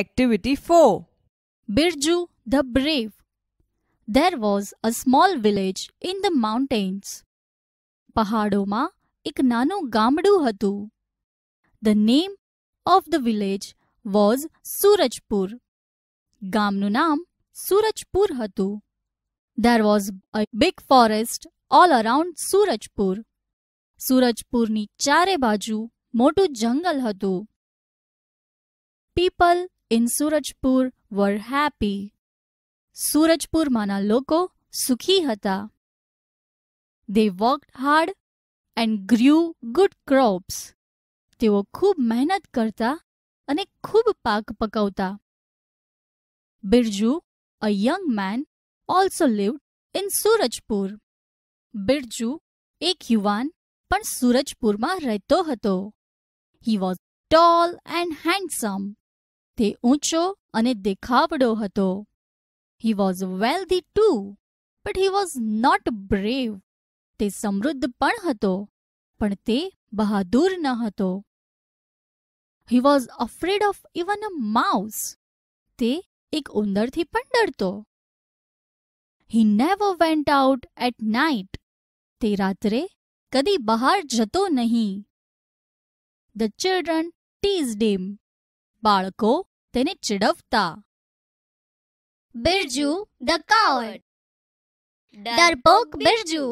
Activity 4 Birju the Brave There was a small village in the mountains. Pahadoma Iknanu Gamdu Hatu. The name of the village was Surajpur. Gamnu Nam Surajpur Hatu. There was a big forest all around Surajpur. Surajpur ni chare baju motu jungle hatu. People in Surajpur were happy. સુરજપુરમાંના લોકો સુખી હતા. They worked hard and grew good crops. તેઓ ખૂબ મહેનત કરતા અને ખૂબ પાક પકવતા. Birju, a young man, also lived in Surajpur. Birju એક યુવાન પણ સુરજપુરમાં રહેતો હતો. He was tall and handsome. તે ઊંચો અને દેખાવડો હતો he was wealthy too but he was not brave તે સમૃદ્ધ પણ હતો પણ તે બહાદુર ન હતો he was afraid of even a mouse તે એક ઉંદરથી પણ ડરતો he never went out at night તે રાત્રે કદી બહાર જતો નહીં ધ ચિલ્ડ્રન ટીઝ ડીમ બાળકો તેને ચડવતા બિરજુ ધ કાઉડ ડરપોક Birju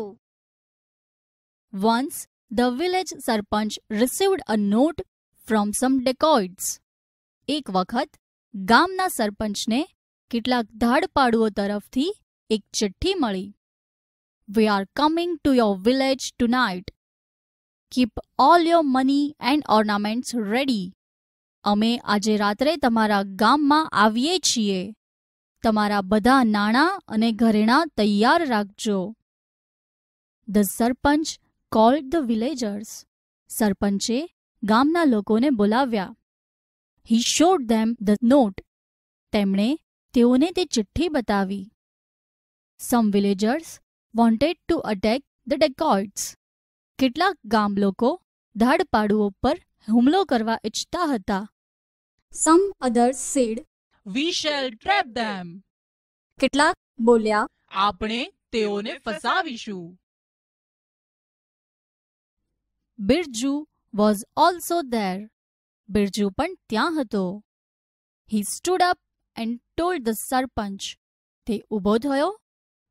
once the village sarpanch received a note from some dacoits એક વખત ગામના સરપંચને કેટલાક ધાડપાડુઓ તરફથી એક ચિઠ્ઠી મળી we are coming to your village tonight keep all your money and ornaments ready અમે આજે રાત્રે તમારા ગામમાં આવીએ છીએ તમારા બધા નાણાં અને ઘરેણાં તૈયાર રાખજો the sarpanch called the villagers સરપંચે ગામના લોકોને બોલાવ્યા he showed them the note તેમણે તેઓને તે ચિઠ્ઠી બતાવી some villagers wanted to attack the dacoits કેટલાક ગામ લોકો ધાડ પર હુમલો કરવા ઈચ્છતા હતા Some others said, We shall trap them. કેટલાક બોલ્યા આપણે તેઓને ફસાવીશું. Birju was also there. Birju પણ ત્યાં હતો. He stood up and told the સરપંચ. તે ઊભો થયો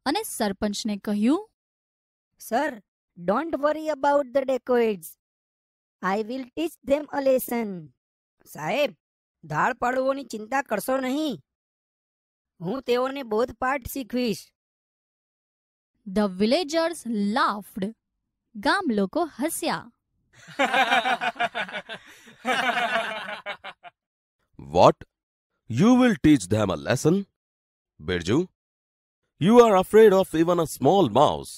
અને સરપંચને કહ્યું sir don't worry about the dacoits I will teach them a lesson સાહેબ ધાળ પડવોની ચિંતા કરશો નહીં હું તેઓને બોધપાઠ શીખવીશ ધ વિલેજર્સ લાફ્ડ ગામ લોકો હસ્યા what you will teach them a lesson Birju you are afraid of even a small mouse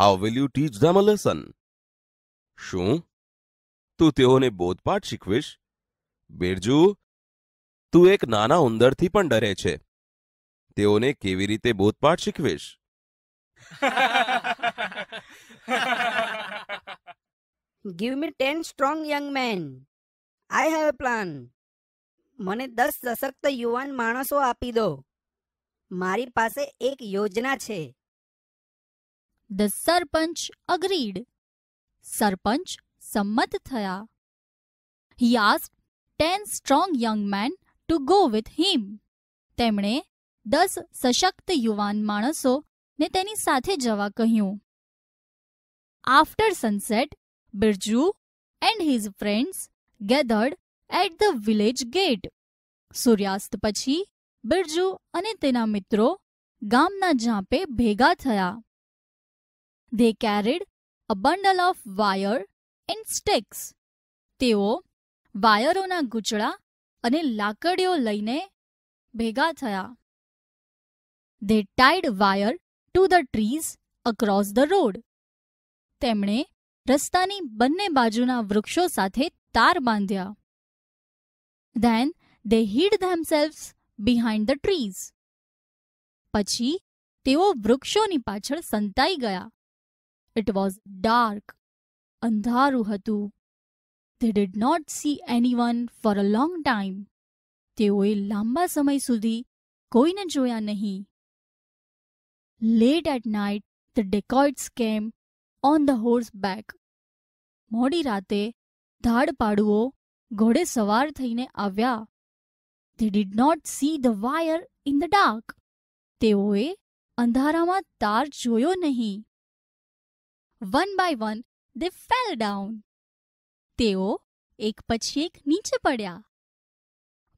how will you teach them a lesson શું તું તેઓને બોધપાઠ શીખવીશ બિરજુ તું એક નાના ઉંદરથી પણ ડરે છે તેઓને કેવી રીતે બોધપાઠ શીખવીશ give me ten strong young men I have a plan મને દસ સશક્ત યુવાન માણસો આપી દો મારી પાસે એક યોજના છે ધ સરપંચ અગ્રીડ સરપંચ સંમત થયા he asked ten strong young men to go with him તેમણે દસ સશક્ત યુવાન માણસોને તેની સાથે જવા કહ્યું after sunset Birju and his friends gathered at the village gate સૂર્યાસ્ત પછી બિરજુ અને તેના મિત્રો ગામના ઝાંપે ભેગા થયા they carried a bundle of wire and sticks તેઓ વાયરોના ગૂંચળા અને લાકડીઓ લઈને ભેગા થયા they tied wire to the trees across the road તેમણે રસ્તાની બંને બાજુના વૃક્ષો સાથે તાર બાંધ્યા then they hid themselves behind the trees પછી તેઓ વૃક્ષોની પાછળ સંતાઈ ગયા ઇટ વોઝ ડાર્ક અંધારું હતું they did not see anyone for a long time તેઓએ લાંબા સમય સુધી કોઈને જોયા નહીં late at night the dacoits came on the horseback મોડી રાતે ધાડપાડુઓ ઘોડે સવાર થઈને આવ્યા they did not see the wire in the dark તેઓએ અંધારામાં તાર જોયો નહીં one by one they fell down તેઓ એક પછી એક નીચે પડ્યા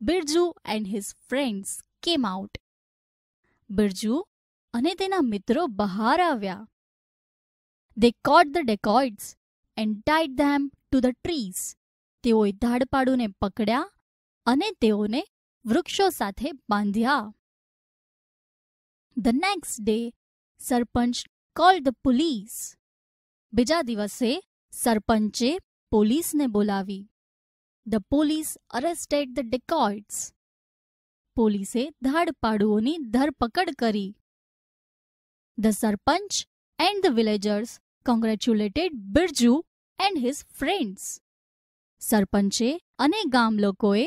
Birju and his friends came out Birju અને તેના મિત્રો બહાર આવ્યા they caught the dacoits and tied them to the trees તેઓએ ધાડપાડુને પકડ્યા અને તેઓને વૃક્ષો સાથે બાંધ્યા the next day sarpanch call the police બીજા દિવસે સરપંચે પોલીસને બોલાવી the police arrested the dacoits પોલીસે ધાડપાડુઓની ધરપકડ કરી the sarpanch and the villagers congratulated Birju and his friends સરપંચે અને ગામ લોકોએ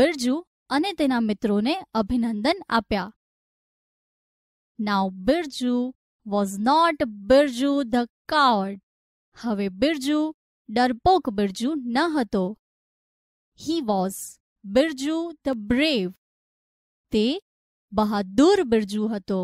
બિરજુ અને તેના મિત્રોને અભિનંદન આપ્યા now Birju was not Birju the કાવર્ડ હવે બિરજુ ડરપોક બિરજુ ન હતો he was Birju the brave તે બહાદુર બિરજુ હતો